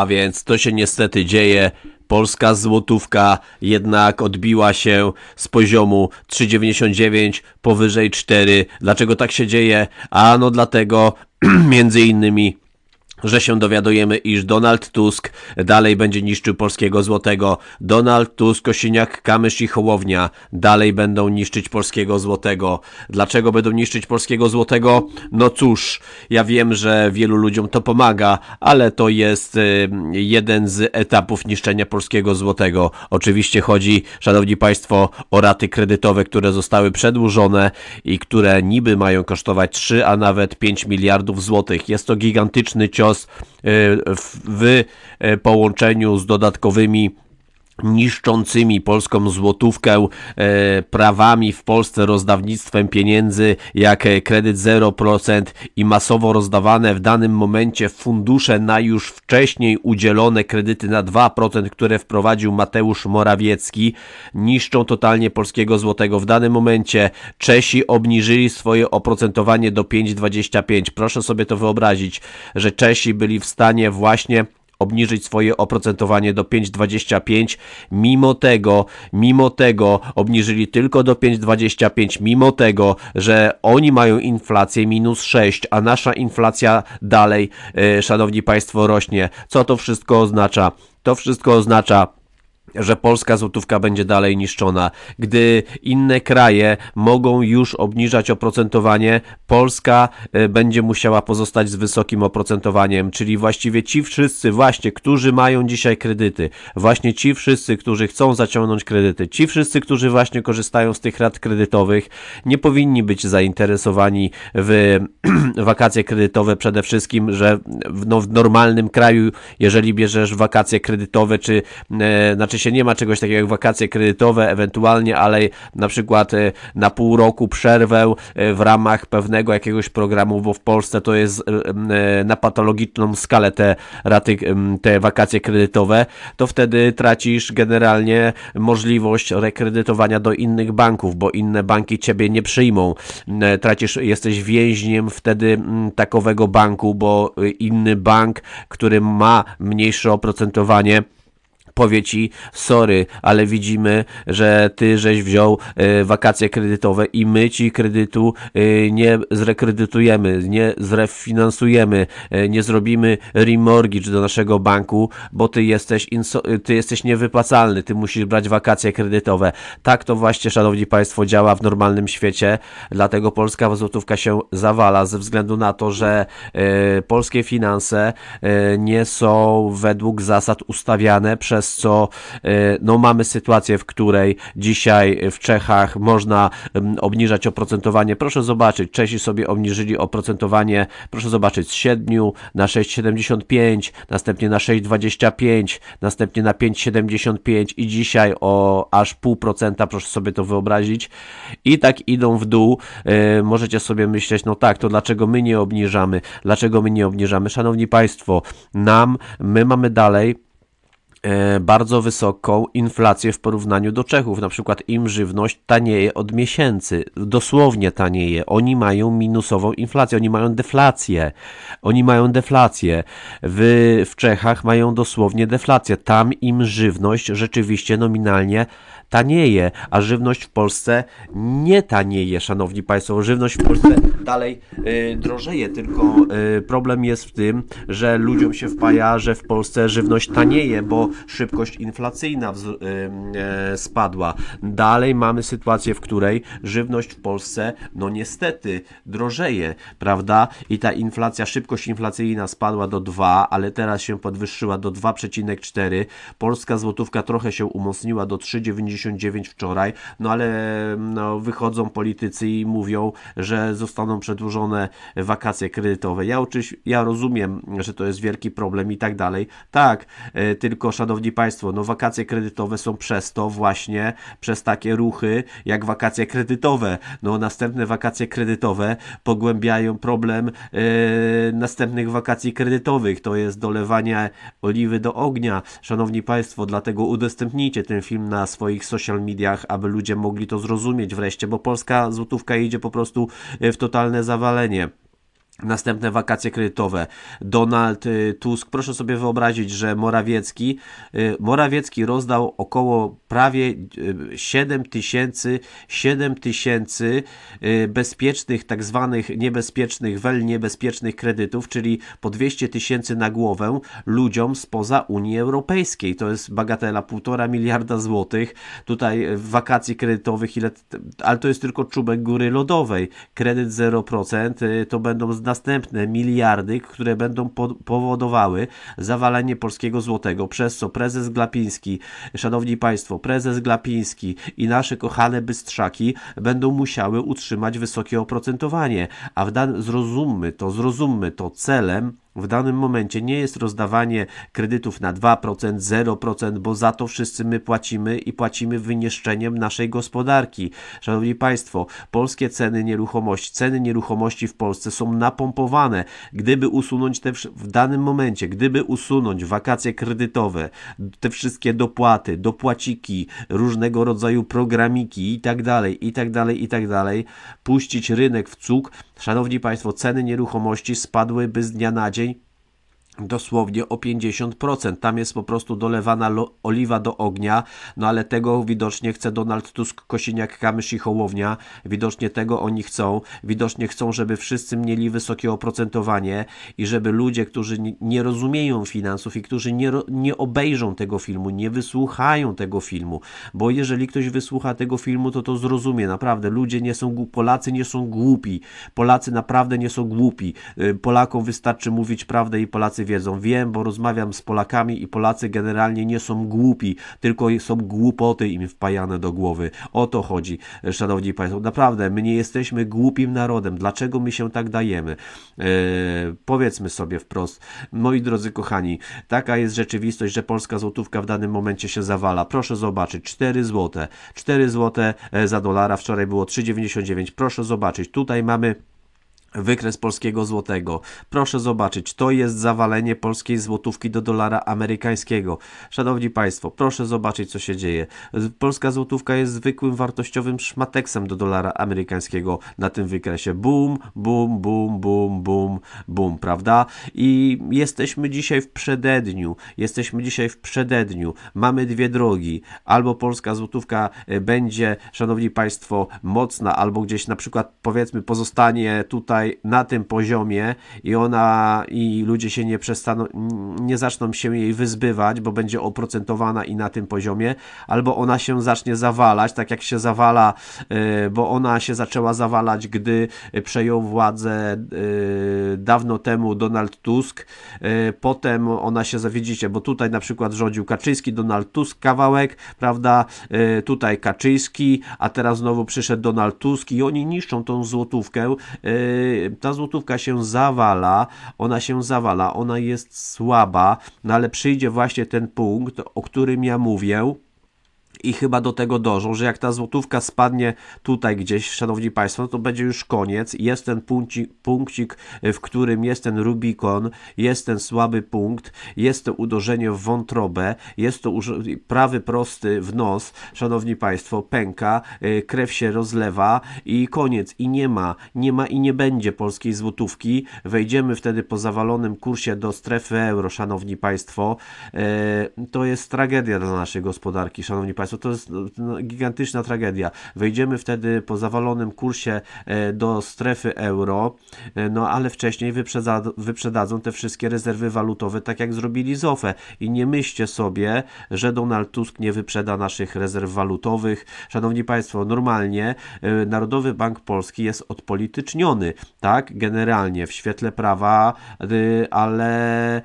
a więc to się niestety dzieje. Polska złotówka jednak odbiła się z poziomu 3,99 powyżej 4. Dlaczego tak się dzieje? A no dlatego między innymi że się dowiadujemy, iż Donald Tusk dalej będzie niszczył polskiego złotego. Donald Tusk, Kosiniak, Kamysz i Hołownia dalej będą niszczyć polskiego złotego. Dlaczego będą niszczyć polskiego złotego? No cóż, ja wiem, że wielu ludziom to pomaga, ale to jest y, jeden z etapów niszczenia polskiego złotego. Oczywiście chodzi, szanowni państwo, o raty kredytowe, które zostały przedłużone i które niby mają kosztować 3, a nawet 5 miliardów złotych. Jest to gigantyczny cios E, w e, połączeniu z dodatkowymi niszczącymi polską złotówkę e, prawami w Polsce rozdawnictwem pieniędzy jak e, kredyt 0% i masowo rozdawane w danym momencie fundusze na już wcześniej udzielone kredyty na 2%, które wprowadził Mateusz Morawiecki, niszczą totalnie polskiego złotego. W danym momencie Czesi obniżyli swoje oprocentowanie do 5,25. Proszę sobie to wyobrazić, że Czesi byli w stanie właśnie obniżyć swoje oprocentowanie do 5,25. Mimo tego, mimo tego obniżyli tylko do 5,25, mimo tego, że oni mają inflację minus 6, a nasza inflacja dalej, y, szanowni państwo, rośnie. Co to wszystko oznacza? To wszystko oznacza że polska złotówka będzie dalej niszczona. Gdy inne kraje mogą już obniżać oprocentowanie, Polska e, będzie musiała pozostać z wysokim oprocentowaniem, czyli właściwie ci wszyscy właśnie, którzy mają dzisiaj kredyty, właśnie ci wszyscy, którzy chcą zaciągnąć kredyty, ci wszyscy, którzy właśnie korzystają z tych rat kredytowych, nie powinni być zainteresowani w wakacje kredytowe przede wszystkim, że w, no, w normalnym kraju, jeżeli bierzesz wakacje kredytowe, czy e, znaczy się nie ma czegoś takiego jak wakacje kredytowe, ewentualnie, ale na przykład e, na pół roku przerwę e, w ramach pewnego jakiegoś programu, bo w Polsce to jest e, na patologiczną skalę te raty, te wakacje kredytowe, to wtedy tracisz generalnie możliwość rekredytowania do innych banków, bo inne banki ciebie nie przyjmą. Tracisz, jesteś więźniem wtedy takowego banku, bo inny bank, który ma mniejsze oprocentowanie, powie ci sorry, ale widzimy, że ty żeś wziął e, wakacje kredytowe i my ci kredytu e, nie zrekredytujemy, nie zrefinansujemy, e, nie zrobimy remortgage do naszego banku, bo ty jesteś, ty jesteś niewypłacalny, ty musisz brać wakacje kredytowe. Tak to właśnie, szanowni państwo, działa w normalnym świecie, dlatego polska złotówka się zawala ze względu na to, że polskie finanse nie są według zasad ustawiane przez przez co e, no, mamy sytuację, w której dzisiaj w Czechach można obniżać oprocentowanie. Proszę zobaczyć, Czesi sobie obniżyli oprocentowanie, proszę zobaczyć, z 7 na 6,75, następnie na 6,25, następnie na 5,75 i dzisiaj o aż pół procenta, proszę sobie to wyobrazić. I tak idą w dół. E, możecie sobie myśleć, no tak, to dlaczego my nie obniżamy? Dlaczego my nie obniżamy? Szanowni Państwo, nam, my mamy dalej E, bardzo wysoką inflację w porównaniu do Czechów. Na przykład im żywność tanieje od miesięcy, dosłownie tanieje. Oni mają minusową inflację, oni mają deflację. Oni mają deflację. W, w Czechach mają dosłownie deflację. Tam im żywność rzeczywiście nominalnie tanieje, a żywność w Polsce nie tanieje, szanowni państwo. Żywność w Polsce dalej y, drożeje, tylko y, problem jest w tym, że ludziom się wpaja, że w Polsce żywność tanieje, bo szybkość inflacyjna y, y, spadła. Dalej mamy sytuację, w której żywność w Polsce, no niestety, drożeje, prawda? I ta inflacja, szybkość inflacyjna spadła do 2, ale teraz się podwyższyła do 2,4. Polska złotówka trochę się umocniła do 3,9. 69 wczoraj, no ale mm, no, wychodzą politycy i mówią, że zostaną przedłużone wakacje kredytowe. Ja, oczywiście, ja rozumiem, że to jest wielki problem i tak dalej. Tak, e, tylko szanowni państwo, no wakacje kredytowe są przez to właśnie, przez takie ruchy jak wakacje kredytowe. No następne wakacje kredytowe pogłębiają problem yy, następnych wakacji kredytowych. To jest dolewanie oliwy do ognia. Szanowni państwo, dlatego udostępnijcie ten film na swoich social mediach, aby ludzie mogli to zrozumieć wreszcie, bo polska złotówka idzie po prostu e, w totalne zawalenie. Następne wakacje kredytowe. Donald y, Tusk, proszę sobie wyobrazić, że Morawiecki, y, Morawiecki rozdał około prawie 7 y, tysięcy, 7 tysięcy bezpiecznych, tak zwanych niebezpiecznych, wel niebezpiecznych kredytów, czyli po 200 tysięcy na głowę ludziom spoza Unii Europejskiej. To jest bagatela, półtora miliarda złotych. Tutaj wakacji kredytowych, ile, ale to jest tylko czubek góry lodowej. Kredyt 0%, to będą następne miliardy, które będą powodowały zawalanie polskiego złotego, przez co prezes Glapiński, szanowni państwo, prezes Glapiński i nasze kochane bystrzaki będą musiały utrzymać wysokie oprocentowanie, a w dan zrozummy to, zrozummy to, celem w danym momencie nie jest rozdawanie kredytów na 2%, 0%, bo za to wszyscy my płacimy i płacimy wynieszczeniem naszej gospodarki. Szanowni Państwo, polskie ceny nieruchomości, ceny nieruchomości w Polsce są napompowane. Gdyby usunąć te w danym momencie, gdyby usunąć wakacje kredytowe, te wszystkie dopłaty, dopłaciki, różnego rodzaju programiki i tak dalej, i tak dalej, i tak dalej, puścić rynek w cuk, Szanowni Państwo, ceny nieruchomości spadłyby z dnia na dzień dosłownie o 50%. Tam jest po prostu dolewana oliwa do ognia, no ale tego widocznie chce Donald Tusk, Kosiniak, Kamysz i Hołownia. Widocznie tego oni chcą. Widocznie chcą, żeby wszyscy mieli wysokie oprocentowanie i żeby ludzie, którzy nie rozumieją finansów i którzy nie, nie obejrzą tego filmu, nie wysłuchają tego filmu, bo jeżeli ktoś wysłucha tego filmu, to to zrozumie. Naprawdę, ludzie nie są, Polacy nie są głupi. Polacy naprawdę nie są głupi. Y, Polakom wystarczy mówić prawdę i Polacy wiedzą. Wiem, bo rozmawiam z Polakami i Polacy generalnie nie są głupi, tylko są głupoty im wpajane do głowy. O to chodzi, szanowni państwo. Naprawdę, my nie jesteśmy głupim narodem. Dlaczego my się tak dajemy? Eee, powiedzmy sobie wprost. Moi drodzy kochani, taka jest rzeczywistość, że polska złotówka w danym momencie się zawala. Proszę zobaczyć, 4 złote. 4 złote e, za dolara. Wczoraj było 3,99. Proszę zobaczyć. Tutaj mamy Wykres polskiego złotego. Proszę zobaczyć, to jest zawalenie polskiej złotówki do dolara amerykańskiego. Szanowni Państwo, proszę zobaczyć, co się dzieje. Polska złotówka jest zwykłym wartościowym szmateksem do dolara amerykańskiego na tym wykresie. Boom, boom, boom, boom, boom, boom, prawda? I jesteśmy dzisiaj w przededniu. Jesteśmy dzisiaj w przededniu. Mamy dwie drogi. Albo polska złotówka e, będzie, Szanowni Państwo, mocna, albo gdzieś na przykład, powiedzmy, pozostanie tutaj tutaj na tym poziomie i ona i ludzie się nie przestaną, nie zaczną się jej wyzbywać, bo będzie oprocentowana i na tym poziomie, albo ona się zacznie zawalać, tak jak się zawala, y, bo ona się zaczęła zawalać, gdy przejął władzę y, dawno temu Donald Tusk, y, potem ona się, zawiedzicie, bo tutaj na przykład rządził Kaczyński, Donald Tusk kawałek, prawda, tutaj Kaczyński, a teraz znowu przyszedł Donald Tusk i oni niszczą tą złotówkę ta złotówka się zawala, ona się zawala, ona jest słaba, no ale przyjdzie właśnie ten punkt, o którym ja mówię, i chyba do tego dążą, że jak ta złotówka spadnie tutaj gdzieś, szanowni państwo, no to będzie już koniec. Jest ten punkcik, punkcik, e, w którym jest ten Rubikon, jest ten słaby punkt, jest to uderzenie w wątrobę, jest to prawy prosty w nos, szanowni państwo, pęka, e, krew się rozlewa i koniec. I nie ma, nie ma i nie będzie polskiej złotówki. Wejdziemy wtedy po zawalonym kursie do strefy euro, szanowni państwo. E, to jest tragedia dla naszej gospodarki, szanowni państwo. Państwo, to jest no, no, gigantyczna tragedia. Wejdziemy wtedy po zawalonym kursie e, do strefy euro, e, no ale wcześniej wyprzedadzą te wszystkie rezerwy walutowe, tak jak zrobili z OFE. I nie myślcie sobie, że Donald Tusk nie wyprzeda naszych rezerw walutowych. Szanowni Państwo, normalnie e, Narodowy Bank Polski jest odpolityczniony, tak, generalnie w świetle prawa, ale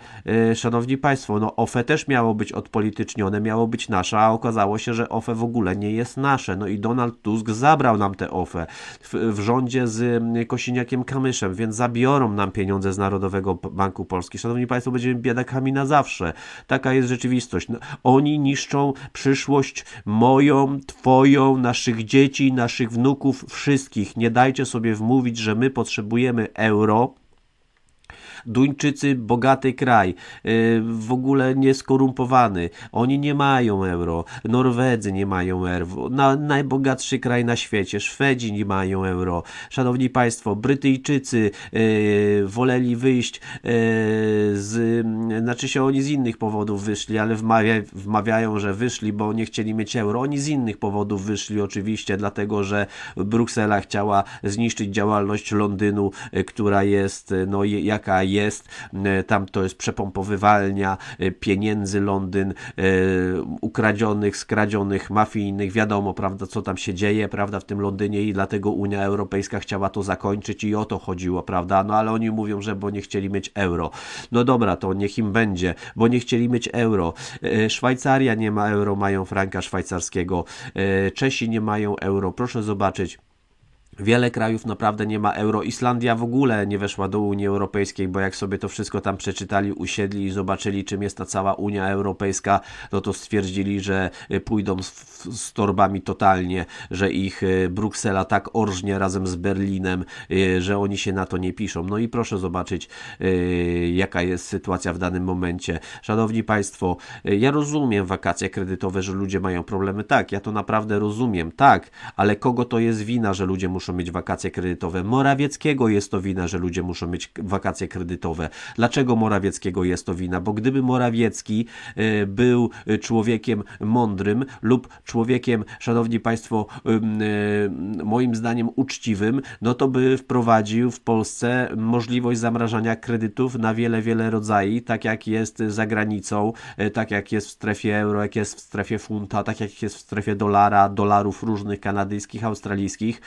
Szanowni Państwo, no OFE też miało być odpolitycznione, miało być nasza, a okazało się, że OFE w ogóle nie jest nasze. No i Donald Tusk zabrał nam te OFE w, w rządzie z mm, Kosiniakiem Kamyszem, więc zabiorą nam pieniądze z Narodowego Banku Polski. Szanowni Państwo, będziemy biedakami na zawsze. Taka jest rzeczywistość. No, oni niszczą przyszłość moją, twoją, naszych dzieci, naszych wnuków, wszystkich. Nie dajcie sobie wmówić, że my potrzebujemy euro Duńczycy bogaty kraj, y, w ogóle nieskorumpowany, oni nie mają euro, Norwedzy nie mają euro, na, najbogatszy kraj na świecie, Szwedzi nie mają euro. Szanowni Państwo, Brytyjczycy y, woleli wyjść y, z, znaczy się oni z innych powodów wyszli, ale wmawia, wmawiają, że wyszli, bo nie chcieli mieć euro. Oni z innych powodów wyszli oczywiście, dlatego że Bruksela chciała zniszczyć działalność Londynu, która jest, no jaka jest jest, tam to jest przepompowywalnia e, pieniędzy Londyn, e, ukradzionych, skradzionych, mafijnych, wiadomo, prawda, co tam się dzieje, prawda, w tym Londynie i dlatego Unia Europejska chciała to zakończyć i o to chodziło, prawda, no ale oni mówią, że bo nie chcieli mieć euro. No dobra, to niech im będzie, bo nie chcieli mieć euro. E, Szwajcaria nie ma euro, mają franka szwajcarskiego. Czesi nie mają euro. Proszę zobaczyć. Wiele krajów naprawdę nie ma euro. Islandia w ogóle nie weszła do Unii Europejskiej, bo jak sobie to wszystko tam przeczytali, usiedli i zobaczyli, czym jest ta cała Unia Europejska, no to stwierdzili, że y, pójdą z, z torbami totalnie, że ich y, Bruksela tak orżnie razem z Berlinem, y, że oni się na to nie piszą. No i proszę zobaczyć, jaka jest sytuacja w danym momencie. Szanowni Państwo, ja rozumiem wakacje kredytowe, że ludzie mają problemy. Tak, ja to naprawdę rozumiem, tak, ale kogo to jest wina, że ludzie muszą muszą mieć wakacje kredytowe. Morawieckiego jest to wina, że ludzie muszą mieć wakacje kredytowe. Dlaczego Morawieckiego jest to wina? Bo gdyby Morawiecki e, był człowiekiem mądrym lub człowiekiem, szanowni państwo, e, moim zdaniem uczciwym, no to by wprowadził w Polsce możliwość zamrażania kredytów na wiele, wiele rodzajów, tak jak jest za granicą, e, tak jak jest w strefie euro, jak jest w strefie funta, tak jak jest w strefie dolara, dolarów różnych kanadyjskich, australijskich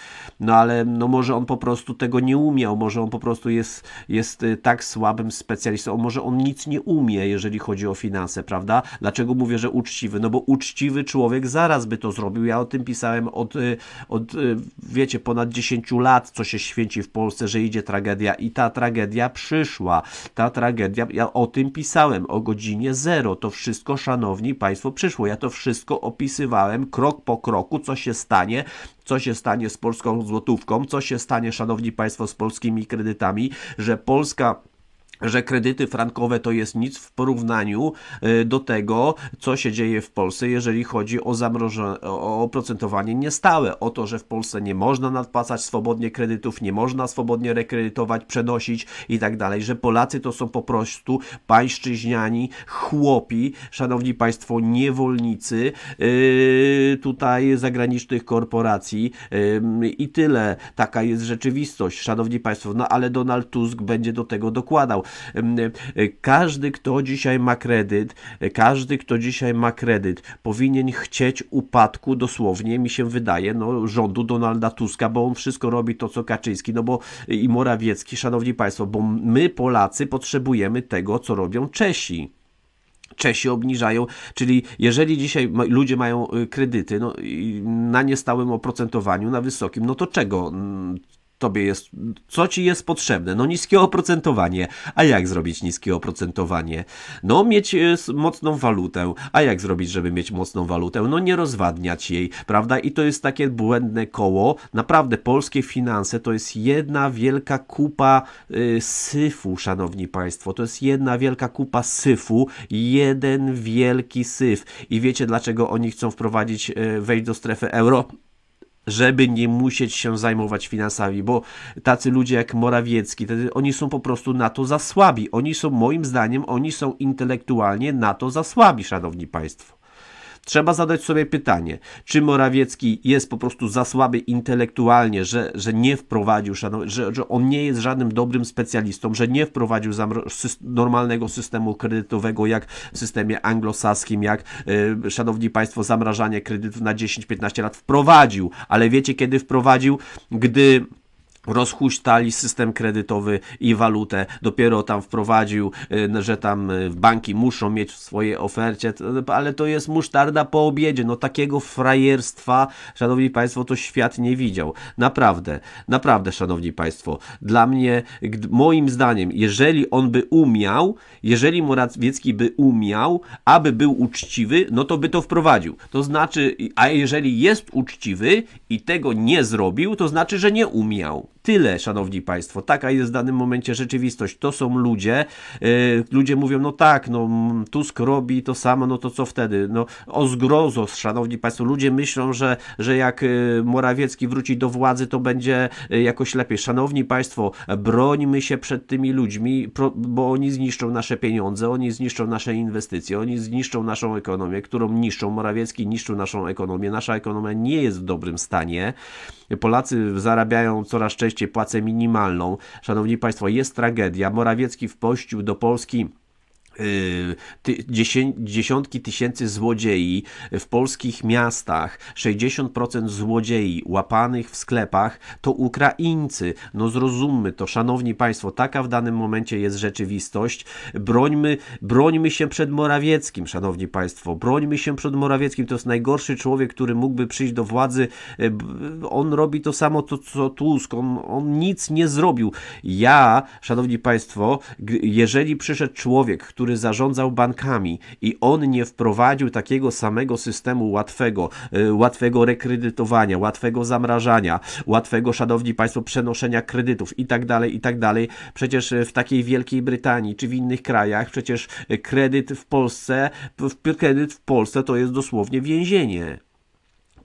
no ale no może on po prostu tego nie umiał, może on po prostu jest, jest y, tak słabym specjalistą, może on nic nie umie, jeżeli chodzi o finanse, prawda? Dlaczego mówię, że uczciwy? No bo uczciwy człowiek zaraz by to zrobił. Ja o tym pisałem od, y, od y, wiecie, ponad 10 lat, co się święci w Polsce, że idzie tragedia i ta tragedia przyszła. Ta tragedia, ja o tym pisałem, o godzinie zero. To wszystko, szanowni Państwo, przyszło. Ja to wszystko opisywałem krok po kroku, co się stanie, co się stanie z polską złotówką, co się stanie, szanowni państwo, z polskimi kredytami, że Polska że kredyty frankowe to jest nic w porównaniu e, do tego, co się dzieje w Polsce, jeżeli chodzi o, zamrożone, o oprocentowanie niestałe, o to, że w Polsce nie można nadpłacać swobodnie kredytów, nie można swobodnie rekredytować, przenosić i tak dalej, że Polacy to są po prostu pańszczyźniani, chłopi, szanowni państwo, niewolnicy yy, tutaj zagranicznych korporacji yy, i tyle. Taka jest rzeczywistość, szanowni państwo, no ale Donald Tusk będzie do tego dokładał. E, każdy, kto dzisiaj ma kredyt, e, każdy, kto dzisiaj ma kredyt, powinien chcieć upadku dosłownie, mi się wydaje, no, rządu Donalda Tuska, bo on wszystko robi to, co Kaczyński, no bo e, i Morawiecki, szanowni państwo, bo my Polacy potrzebujemy tego, co robią Czesi. Czesi obniżają, czyli jeżeli dzisiaj ludzie mają kredyty no, na niestałym oprocentowaniu, na wysokim, no to czego, mm, tobie jest, co ci jest potrzebne? No niskie oprocentowanie. A jak zrobić niskie oprocentowanie? No mieć e, mocną walutę. A jak zrobić, żeby mieć mocną walutę? No nie rozwadniać jej, prawda? I to jest takie błędne koło. Naprawdę polskie finanse to jest jedna wielka kupa y, syfu, szanowni państwo. To jest jedna wielka kupa syfu, jeden wielki syf. I wiecie dlaczego oni chcą wprowadzić y, wejść do strefy euro? żeby nie musieć się zajmować finansami, bo tacy ludzie jak Morawiecki, oni są po prostu na to za słabi. Oni są, moim zdaniem, oni są intelektualnie na to za słabi, szanowni państwo. Trzeba zadać sobie pytanie, czy Morawiecki jest po prostu za słaby intelektualnie, że, że nie wprowadził, że, że on nie jest żadnym dobrym specjalistą, że nie wprowadził normalnego systemu kredytowego jak w systemie anglosaskim, jak, yy, szanowni państwo, zamrażanie kredytów na 10-15 lat wprowadził, ale wiecie kiedy wprowadził? Gdy rozhuśtali system kredytowy i walutę, dopiero tam wprowadził, y, że tam y, banki muszą mieć w swojej ofercie, ale to jest musztarda po obiedzie, no takiego frajerstwa, szanowni państwo, to świat nie widział. Naprawdę, naprawdę, szanowni państwo, dla mnie, moim zdaniem, jeżeli on by umiał, jeżeli Morawiecki by umiał, aby był uczciwy, no to by to wprowadził. To znaczy, a jeżeli jest uczciwy i tego nie zrobił, to znaczy, że nie umiał tyle, szanowni państwo. Taka jest w danym momencie rzeczywistość. To są ludzie. E, ludzie mówią, no tak, no Tusk robi to samo, no to co wtedy? No o zgrozo, szanowni państwo. Ludzie myślą, że, że jak e, Morawiecki wróci do władzy, to będzie e, jakoś lepiej. Szanowni państwo, brońmy się przed tymi ludźmi, bo oni zniszczą nasze pieniądze, oni zniszczą nasze inwestycje, oni zniszczą naszą ekonomię, którą niszczą Morawiecki, niszczą naszą ekonomię. Nasza ekonomia nie jest w dobrym stanie. Polacy zarabiają coraz częściej płacę minimalną. Szanowni Państwo, jest tragedia. Morawiecki wpościł do Polski Y, ty, dziesiątki tysięcy złodziei w polskich miastach, 60% złodziei łapanych w sklepach to Ukraińcy. No zrozummy to, szanowni państwo, taka w danym momencie jest rzeczywistość. Brońmy, brońmy się przed Morawieckim, szanowni państwo, brońmy się przed Morawieckim. To jest najgorszy człowiek, który mógłby przyjść do władzy. Y, on robi to samo, co Tusk. On, on nic nie zrobił. Ja, szanowni państwo, jeżeli przyszedł człowiek, który który zarządzał bankami i on nie wprowadził takiego samego systemu łatwego, y, łatwego rekredytowania, łatwego zamrażania, łatwego, szanowni państwo, przenoszenia kredytów i tak dalej, i tak dalej. Przecież y, w takiej Wielkiej Brytanii czy w innych krajach przecież y, kredyt w Polsce, kredyt w Polsce to jest dosłownie więzienie.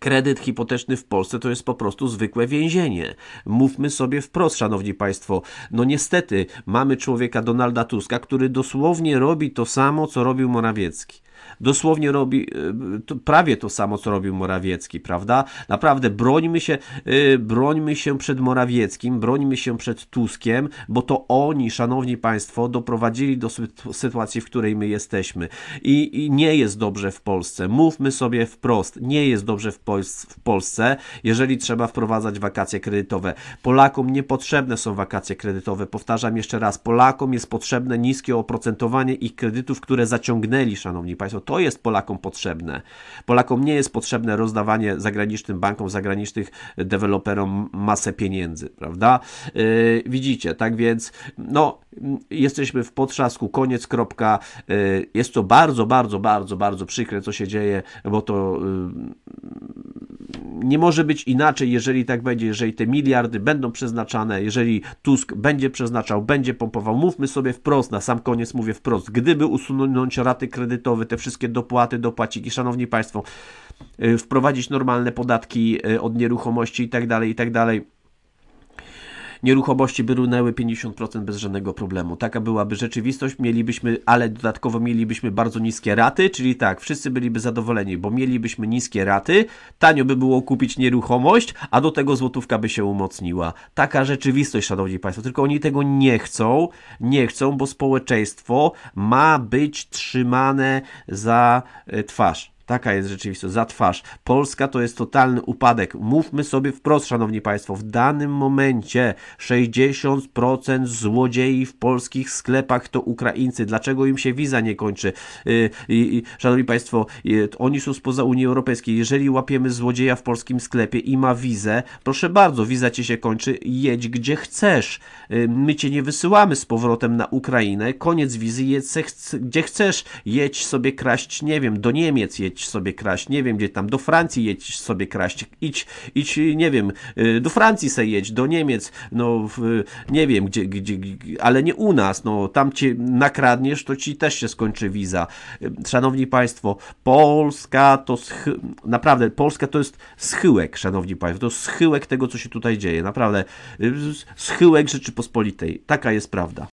Kredyt hipoteczny w Polsce to jest po prostu zwykłe więzienie. Mówmy sobie wprost, szanowni państwo. No niestety mamy człowieka Donalda Tuska, który dosłownie robi to samo, co robił Morawiecki dosłownie robi e, to prawie to samo, co robił Morawiecki, prawda? Naprawdę brońmy się, e, brońmy się przed Morawieckim, brońmy się przed Tuskiem, bo to oni, szanowni państwo, doprowadzili do sytuacji, w której my jesteśmy. I, i nie jest dobrze w Polsce. Mówmy sobie wprost, nie jest dobrze w, w Polsce, jeżeli trzeba wprowadzać wakacje kredytowe. Polakom niepotrzebne są wakacje kredytowe. Powtarzam jeszcze raz, Polakom jest potrzebne niskie oprocentowanie ich kredytów, które zaciągnęli, szanowni państwo. To jest Polakom potrzebne. Polakom nie jest potrzebne rozdawanie zagranicznym bankom, zagranicznych deweloperom masę pieniędzy, prawda? Yy, widzicie, tak więc no, jesteśmy w potrzasku, koniec, kropka. Yy, jest to bardzo, bardzo, bardzo, bardzo przykre, co się dzieje, bo to yy, nie może być inaczej, jeżeli tak będzie, jeżeli te miliardy będą przeznaczane, jeżeli Tusk będzie przeznaczał, będzie pompował. Mówmy sobie wprost, na sam koniec mówię wprost, gdyby usunąć raty kredytowe, te wszystkie dopłaty, dopłaciki, szanowni państwo, y, wprowadzić normalne podatki y, od nieruchomości i tak dalej, i tak dalej nieruchomości by runęły 50% bez żadnego problemu. Taka byłaby rzeczywistość, mielibyśmy, ale dodatkowo mielibyśmy bardzo niskie raty, czyli tak, wszyscy byliby zadowoleni, bo mielibyśmy niskie raty, tanio by było kupić nieruchomość, a do tego złotówka by się umocniła. Taka rzeczywistość, szanowni państwo, tylko oni tego nie chcą, nie chcą, bo społeczeństwo ma być trzymane za e, twarz. Taka jest rzeczywistość. Za twarz. Polska to jest totalny upadek. Mówmy sobie wprost, szanowni państwo, w danym momencie 60% złodziei w polskich sklepach to Ukraińcy. Dlaczego im się wiza nie kończy? Yy, yy, szanowni państwo, yy, oni są spoza Unii Europejskiej. Jeżeli łapiemy złodzieja w polskim sklepie i ma wizę, proszę bardzo, wiza ci się kończy, jedź gdzie chcesz. Y, my cię nie wysyłamy z powrotem na Ukrainę. Koniec wizy, jedz gdzie chcesz. Jedź sobie kraść, nie wiem, do Niemiec jedź sobie kraść, nie wiem gdzie tam, do Francji jedź sobie kraść, idź, idź nie wiem, y, do Francji se jedź, do Niemiec, no w, nie wiem gdzie, gdzie, ale nie u nas, no tam cię nakradniesz, to ci też się skończy wiza. Y, szanowni Państwo, Polska to naprawdę, Polska to jest schyłek, Szanowni Państwo, to schyłek tego, co się tutaj dzieje, naprawdę, y, schyłek Rzeczypospolitej, taka jest prawda.